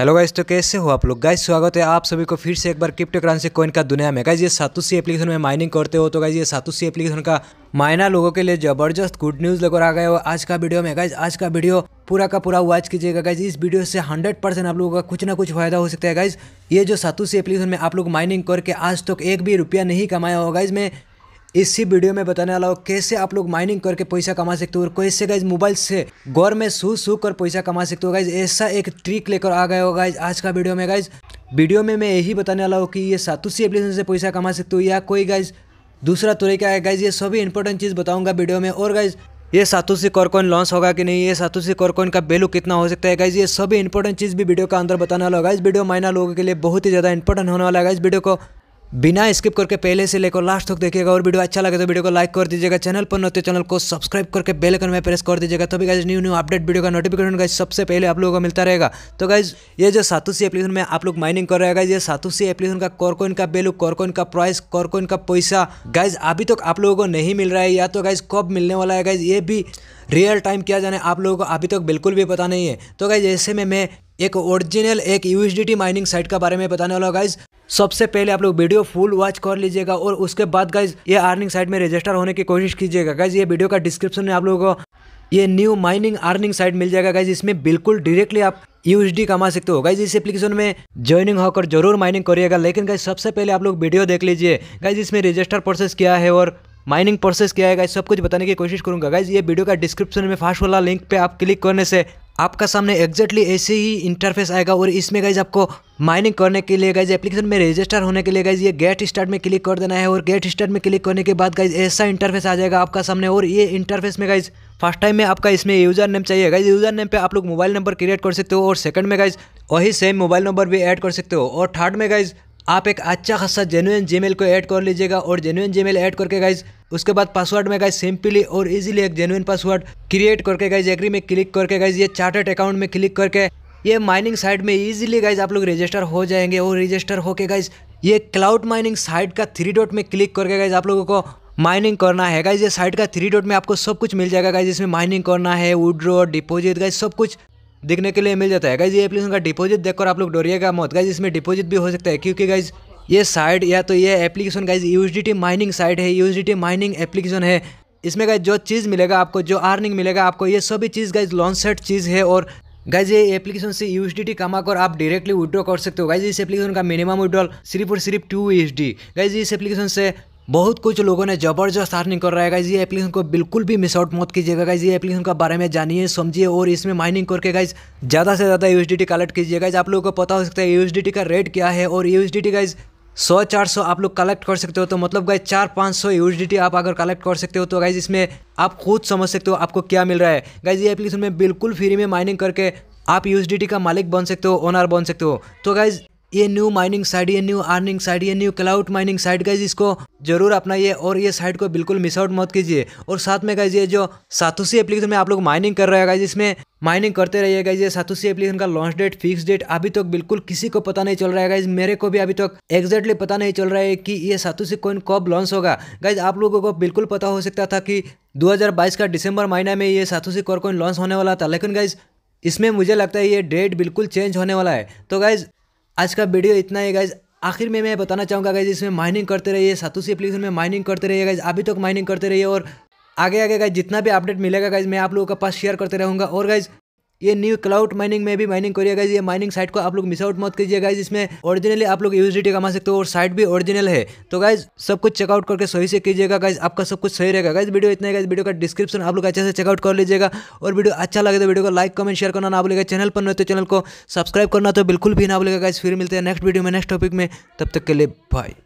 hello guys तो कैसे हो आप लोग गाइस स्वागत है आप सभी को फिर से एक बार क्रिप्टो करेंसी कॉइन का दुनिया में गाइस ये सातुसी एप्लीकेशन में माइनिंग करते हो तो गाइस ये सातुसी एप्लीकेशन का माइना लोगों के लिए जबरदस्त गुड न्यूज़ लेकर आ गए हो आज का वीडियो में गाइस आज का वीडियो पूरा का पूरा वॉच कीजिएगा गाइज इस वीडियो से हंड्रेड परसेंट आप लोगों का कुछ ना कुछ फायदा हो सकता है गाइज ये जो सातुसी एप्लीकेशन में आप लोग माइनिंग करके आज तक एक भी रुपया नहीं कमाया हो गाइज मैं इसी वीडियो में बताने वाला हूँ कैसे आप लोग माइनिंग करके पैसा कमा सकते हो और कैसे गाइज मोबाइल से गौर में सू सू कर पैसा कमा सकते हो गाइज ऐसा एक ट्रिक लेकर आ गए हो गाइज आज का वीडियो में गाइज वीडियो में मैं यही बताने वाला हूँ कि ये सातुसी एप्लीकेशन से पैसा कमा सकते हो या कोई गाइज दूसरा तरीका है गाइज ये सभी इंपॉर्टेंट चीज़ बताऊंगा वीडियो में और गाइज ये सातुसी कॉर्कोन लॉन्च होगा कि नहीं ये सातुसी कॉर्कोन का वैल्यू कितना हो सकता है गाइज ये सभी इंपॉर्टेंट चीज़ भी वीडियो का अंदर बताने वाला होगा इस वीडियो माइना लोगों के लिए बहुत ही ज़्यादा इंपॉर्टेंट होने वाला है इस वीडियो को बिना स्किप करके पहले से लेकर लास्ट तक देखिएगा और वीडियो अच्छा लगे तो वीडियो को लाइक कर दीजिएगा चैनल पर नते चैनल को सब्सक्राइब करके बेल आइकन में प्रेस कर दीजिएगा तभी guys new new update video का नोटिफिकेशन गाइज सबसे पहले आप लोगों को मिलता रहेगा तो गाइज ये जो सातुसी एप्लीकेशन में आप लोग माइनिंग कर रहेगा ये सातुसी एप्लीकेशन का कॉरकोइन का वैल्यू कॉरकोइन का प्राइस कॉरकोइन का पैसा गाइज अभी तक आप लोगों को नहीं मिल रहा है या तो गाइज कब मिलने वाला है गाइज ये भी रियल टाइम किया जाने आप लोगों को अभी तक बिल्कुल भी पता नहीं है तो गाइज ऐसे में मैं एक ओरिजिनल एक यूएसडीटी माइनिंग साइट के बारे में बताने वाला गाइज सबसे पहले आप लोग वीडियो फुल वॉच कर लीजिएगा और उसके बाद गाइज ये अर्निंग साइट में रजिस्टर होने की कोशिश कीजिएगा गाइज ये वीडियो का डिस्क्रिप्शन में आप लोगों को ये न्यू माइनिंग अर्निंग साइट मिल जाएगा गाइज इसमें बिल्कुल डायरेक्टली आप यूएसडी कमा सकते हो गाइज इस एप्लीकेशन में ज्वाइनिंग होकर जरूर माइनिंग करिएगा लेकिन गाइज सबसे पहले आप लोग वीडियो देख लीजिए गाइज इसमें रजिस्टर प्रोसेस क्या है और माइनिंग प्रोसेस क्या है गाइज सब कुछ बताने की कोशिश करूंगा गाइज ये वीडियो का डिस्क्रिप्शन में फास्ट वाला लिंक पे आप क्लिक करने से आपका सामने एग्जैक्टली ऐसे ही इंटरफेस आएगा और इसमें गाइज आपको माइनिंग करने के लिए गाइज एप्लीकेशन में रजिस्टर होने के लिए गाइज ये गेट स्टार्ट में क्लिक कर देना है और गेट स्टार्ट में क्लिक करने के बाद गाइज ऐसा इंटरफेस आ जाएगा आपका सामने और ये इंटरफेस में गाइज फर्स्ट टाइम में आपका इसमें यूजर नेम चाहिए गाइज यूजर नेम पे आप लोग मोबाइल नंबर क्रिएट कर सकते हो और सेकंड में गाइज वही सेम मोबाइल नंबर भी ऐड कर सकते हो और थर्ड में गाइज आप एक अच्छा खासा जेनुअन जीमेल को ऐड कर लीजिएगा और जेनुअन जीमेल ऐड करके गाइज़ उसके बाद पासवर्ड में गाइज सिंपली और इजीली एक जेनुअन पासवर्ड क्रिएट करके गाइज एग्री में क्लिक करके गाइज ये चार्टर्ड अकाउंट में क्लिक करके ये माइनिंग साइट में इजीली गाइज आप लोग रजिस्टर हो जाएंगे और रजिस्टर होके गाइज ये क्लाउड माइनिंग साइट का थ्री डॉट में क्लिक करके गाइज आप लोगों को माइनिंग करना है गाइज ये साइट का थ्री डॉट में आपको सब कुछ मिल जाएगा गाइज इसमें माइनिंग करना है उड्रो डिपोजिट गाइज सब कुछ देखने के लिए मिल जाता है गाइज ये एप्लीकेशन का डिपॉजिट देखकर आप लोग डोरिएगा मत गाइज इसमें डिपॉजिट भी हो सकता है क्योंकि गाइज ये साइट या तो ये application guys USDT mining site है यूएसडीटी माइनिंग एप्लीकेशन है इसमें गाइज जो चीज़ मिलेगा आपको जो अर्निंग मिलेगा आपको ये सभी चीज़ गाइज लॉन्च सेट चीज़ है और गाइज ये एप्लीकेशन से यू कमा कर आप डायरेक्टली विड्रॉ कर सकते हो गाइज इस एप्लीकेशन का मिनिमम विड्रॉल सिर्फ और सिर्फ टू एच डी गाइज इस एप्लीकेशन से बहुत कुछ लोगों ने जबरदस्त अर्निंग कर रहा है गाइज ये एप्लीकेशन को बिल्कुल भी मिस आउट मत कीजिएगा गाइज ये एप्लीकेशन के बारे में जानिए समझिए और इसमें माइनिंग करके गाइज ज़्यादा से ज़्यादा यू कलेक्ट कीजिए गाइज आप लोगों को पता हो सकता है यू का रेट क्या है और यू गाइज सौ चार सौ आप लोग कलेक्ट कर सकते हो तो मतलब गाइज चार पाँच सौ यूएसडीटी आप अगर कलेक्ट कर सकते हो तो गाइज इसमें आप खुद समझ सकते हो आपको क्या मिल रहा है गाइज ये एप्लीकेशन में बिल्कुल फ्री में माइनिंग करके आप यूएसडीटी का मालिक बन सकते हो ओनर बन सकते हो तो गाइज ये न्यू माइनिंग साइट ये न्यू अर्निंग साइट ये new cloud mining site guys इसको जरूर अपनाइए और ये साइट को बिल्कुल मिस आउट मत कीजिए और साथ में गाइज ये जो सातुसी एप्लीकेशन में आप लोग माइनिंग कर रहे हैं गाइज इसमें माइनिंग करते रहिए गाइज ये सातुसी एप्लीकेशन का लॉन्च डेट फिक्स डेट अभी तक बिल्कुल किसी को पता नहीं चल रहा है गाइज मेरे को भी अभी तक एग्जैक्टली पता नहीं चल रहा है कि ये सातुसी कॉइन कब लॉन्च होगा गाइज आप लोगों को बिल्कुल पता हो सकता था कि 2022 का दिसंबर महीना में ये सातुशी कोर कॉइन लॉन्च होने वाला था लेकिन गाइज इसमें मुझे लगता है ये डेट बिल्कुल चेंज होने वाला है तो गाइज आज का वीडियो इतना ही गाइज आखिर में मैं बताना चाहूँगा गाइज इसमें माइनिंग करते रहिए सातुसी एप्लीकेशन में माइनिंग करते रहिए गाइज अभी तक माइनिंग करते रहिए और आगे आगे गाइज जितना भी अपडेट मिलेगा गाइज मैं आप लोगों के पास शेयर करते रहूँगा और गाइज ये न्यू क्लाउड माइनिंग में भी माइनिंग करिए गाइज ये माइनिंग साइट को आप लोग मिस आउट मत कीजिए गाइज इसमें ओरिजिनली आप लोग यूजिटी कमा सकते हो और साइट भी ओरिजिनल है तो गाइज सब कुछ चेकआउट करके सही से कीजिएगा गाइज आपका सब कुछ सही रहेगा गाइज वीडियो इतना गाइज वीडियो का डिस्क्रिप्शन आप लोग अच्छे से चेकआउट कर लीजिएगा और वीडियो अच्छा लगे तो वीडियो को लाइक कमेंट शेयर करना ना भूलेगा चैनल पर नहीं तो चैनल को सब्सक्राइब करना तो बिल्कुल भी ना बोलेगा गाइज फिर मिलते हैं नेक्स्ट वीडियो में नेक्स्ट टॉपिक में तब तक के लिए बाय